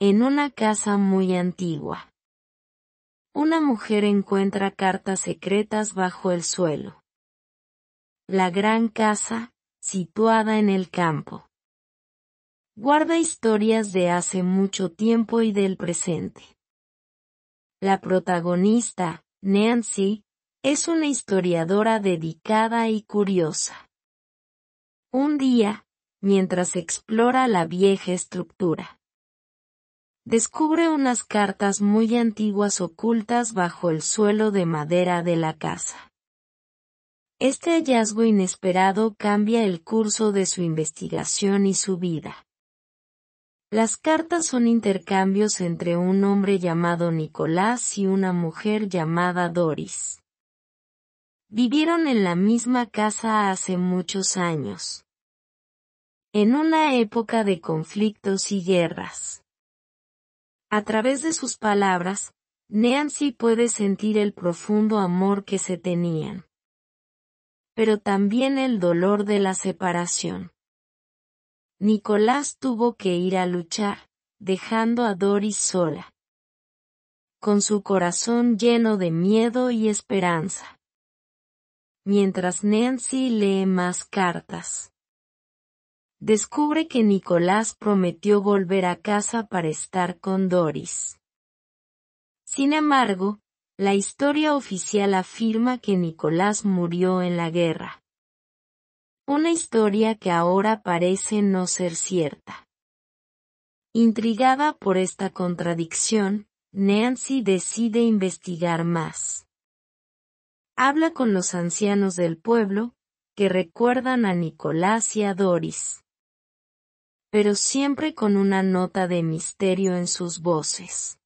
en una casa muy antigua. Una mujer encuentra cartas secretas bajo el suelo. La gran casa, situada en el campo. Guarda historias de hace mucho tiempo y del presente. La protagonista, Nancy, es una historiadora dedicada y curiosa. Un día, mientras explora la vieja estructura, descubre unas cartas muy antiguas ocultas bajo el suelo de madera de la casa. Este hallazgo inesperado cambia el curso de su investigación y su vida. Las cartas son intercambios entre un hombre llamado Nicolás y una mujer llamada Doris. Vivieron en la misma casa hace muchos años. En una época de conflictos y guerras. A través de sus palabras, Nancy puede sentir el profundo amor que se tenían. Pero también el dolor de la separación. Nicolás tuvo que ir a luchar, dejando a Doris sola. Con su corazón lleno de miedo y esperanza. Mientras Nancy lee más cartas descubre que Nicolás prometió volver a casa para estar con Doris. Sin embargo, la historia oficial afirma que Nicolás murió en la guerra. Una historia que ahora parece no ser cierta. Intrigada por esta contradicción, Nancy decide investigar más. Habla con los ancianos del pueblo, que recuerdan a Nicolás y a Doris pero siempre con una nota de misterio en sus voces.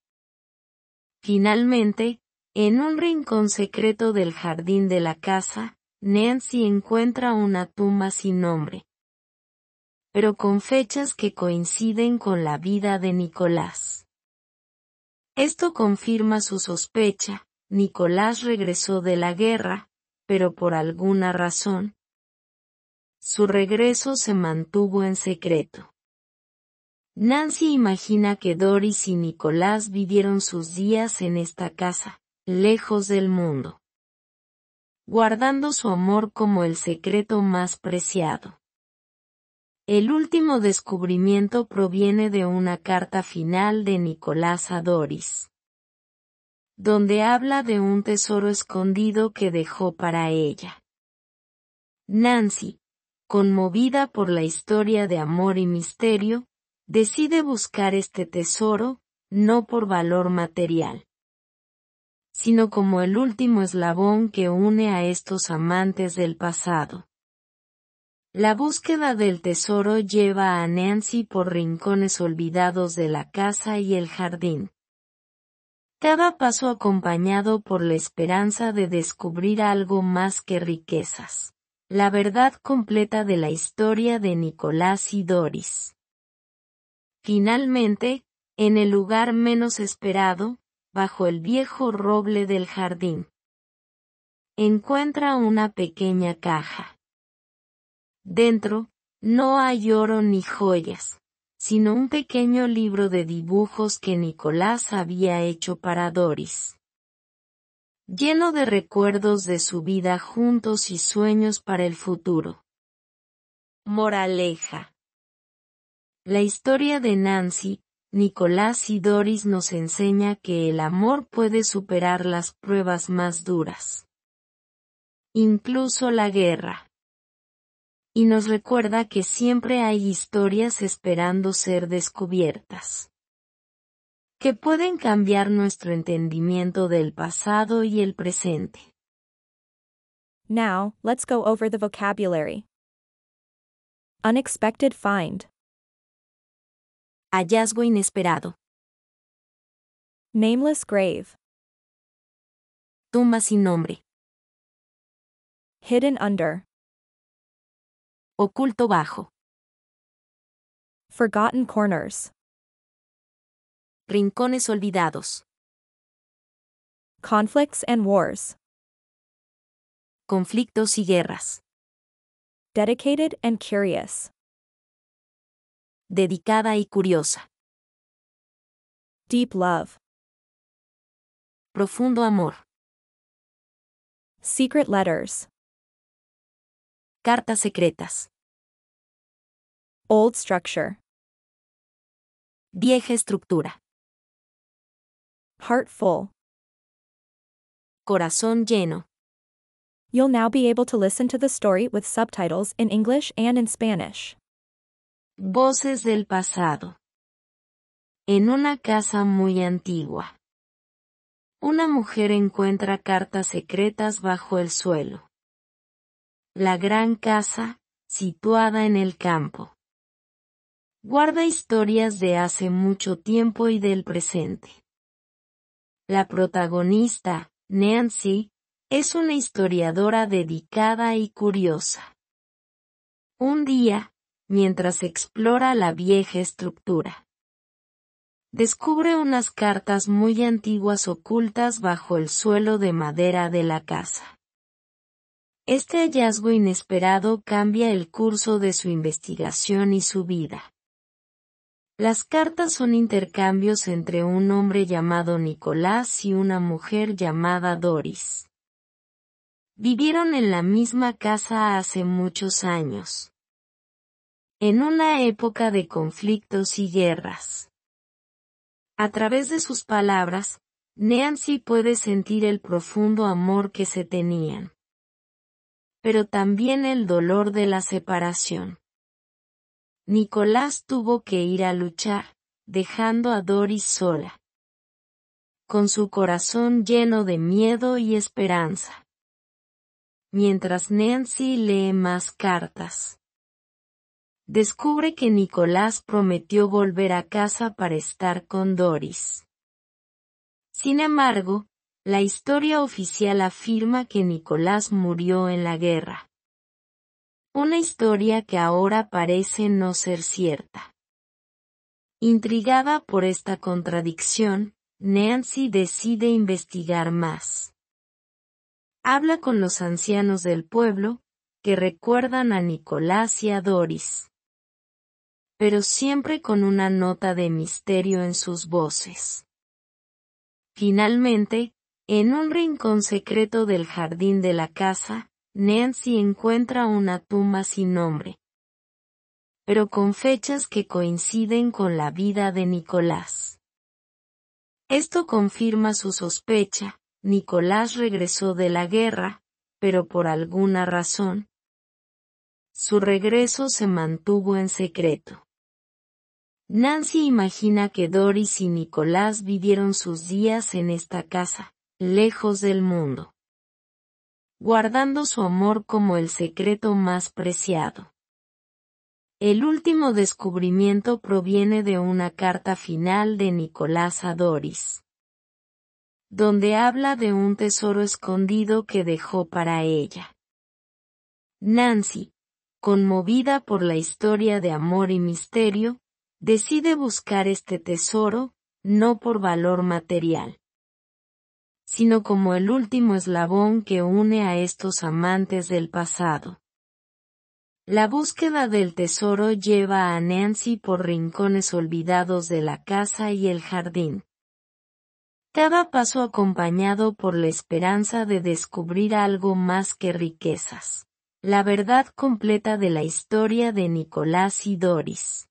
Finalmente, en un rincón secreto del jardín de la casa, Nancy encuentra una tumba sin nombre, pero con fechas que coinciden con la vida de Nicolás. Esto confirma su sospecha, Nicolás regresó de la guerra, pero por alguna razón. Su regreso se mantuvo en secreto. Nancy imagina que Doris y Nicolás vivieron sus días en esta casa, lejos del mundo, guardando su amor como el secreto más preciado. El último descubrimiento proviene de una carta final de Nicolás a Doris, donde habla de un tesoro escondido que dejó para ella. Nancy, conmovida por la historia de amor y misterio, decide buscar este tesoro, no por valor material, sino como el último eslabón que une a estos amantes del pasado. La búsqueda del tesoro lleva a Nancy por rincones olvidados de la casa y el jardín. Cada paso acompañado por la esperanza de descubrir algo más que riquezas. La verdad completa de la historia de Nicolás y Doris. Finalmente, en el lugar menos esperado, bajo el viejo roble del jardín, encuentra una pequeña caja. Dentro, no hay oro ni joyas, sino un pequeño libro de dibujos que Nicolás había hecho para Doris. Lleno de recuerdos de su vida juntos y sueños para el futuro. Moraleja. La historia de Nancy, Nicolás y Doris nos enseña que el amor puede superar las pruebas más duras. Incluso la guerra. Y nos recuerda que siempre hay historias esperando ser descubiertas que pueden cambiar nuestro entendimiento del pasado y el presente. Now, let's go over the vocabulary. Unexpected find. Hallazgo inesperado. Nameless grave. Tumba sin nombre. Hidden under. Oculto bajo. Forgotten corners. Rincones olvidados. Conflicts and wars. Conflictos y guerras. Dedicated and curious. dedicada y curiosa. Deep love. Profundo amor. Secret letters. Cartas secretas. Old structure. Vieja estructura. Heart full. Corazón lleno. You'll now be able to listen to the story with subtitles in English and in Spanish. Voces del pasado. En una casa muy antigua. Una mujer encuentra cartas secretas bajo el suelo. La gran casa, situada en el campo. Guarda historias de hace mucho tiempo y del presente. La protagonista, Nancy, es una historiadora dedicada y curiosa. Un día, mientras explora la vieja estructura. Descubre unas cartas muy antiguas ocultas bajo el suelo de madera de la casa. Este hallazgo inesperado cambia el curso de su investigación y su vida. Las cartas son intercambios entre un hombre llamado Nicolás y una mujer llamada Doris. Vivieron en la misma casa hace muchos años en una época de conflictos y guerras. A través de sus palabras, Nancy puede sentir el profundo amor que se tenían. Pero también el dolor de la separación. Nicolás tuvo que ir a luchar, dejando a Doris sola. Con su corazón lleno de miedo y esperanza. Mientras Nancy lee más cartas descubre que Nicolás prometió volver a casa para estar con Doris. Sin embargo, la historia oficial afirma que Nicolás murió en la guerra. Una historia que ahora parece no ser cierta. Intrigada por esta contradicción, Nancy decide investigar más. Habla con los ancianos del pueblo, que recuerdan a Nicolás y a Doris pero siempre con una nota de misterio en sus voces. Finalmente, en un rincón secreto del jardín de la casa, Nancy encuentra una tumba sin nombre, pero con fechas que coinciden con la vida de Nicolás. Esto confirma su sospecha, Nicolás regresó de la guerra, pero por alguna razón. Su regreso se mantuvo en secreto. Nancy imagina que Doris y Nicolás vivieron sus días en esta casa, lejos del mundo. Guardando su amor como el secreto más preciado. El último descubrimiento proviene de una carta final de Nicolás a Doris, donde habla de un tesoro escondido que dejó para ella. Nancy, conmovida por la historia de amor y misterio, decide buscar este tesoro, no por valor material, sino como el último eslabón que une a estos amantes del pasado. La búsqueda del tesoro lleva a Nancy por rincones olvidados de la casa y el jardín. Cada paso acompañado por la esperanza de descubrir algo más que riquezas. La verdad completa de la historia de Nicolás y Doris.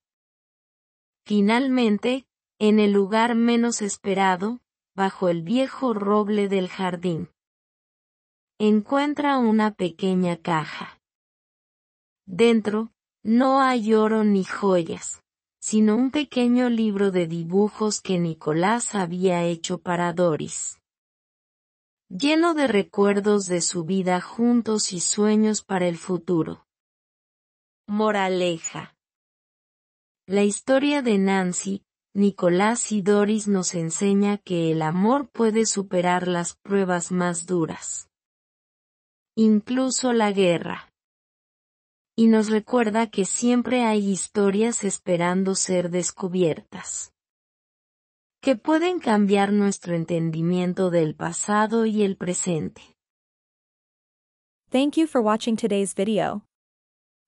Finalmente, en el lugar menos esperado, bajo el viejo roble del jardín, encuentra una pequeña caja. Dentro, no hay oro ni joyas, sino un pequeño libro de dibujos que Nicolás había hecho para Doris. Lleno de recuerdos de su vida juntos y sueños para el futuro. Moraleja. La historia de Nancy, Nicolás y Doris nos enseña que el amor puede superar las pruebas más duras. Incluso la guerra. Y nos recuerda que siempre hay historias esperando ser descubiertas. Que pueden cambiar nuestro entendimiento del pasado y el presente. Thank you for watching today's video.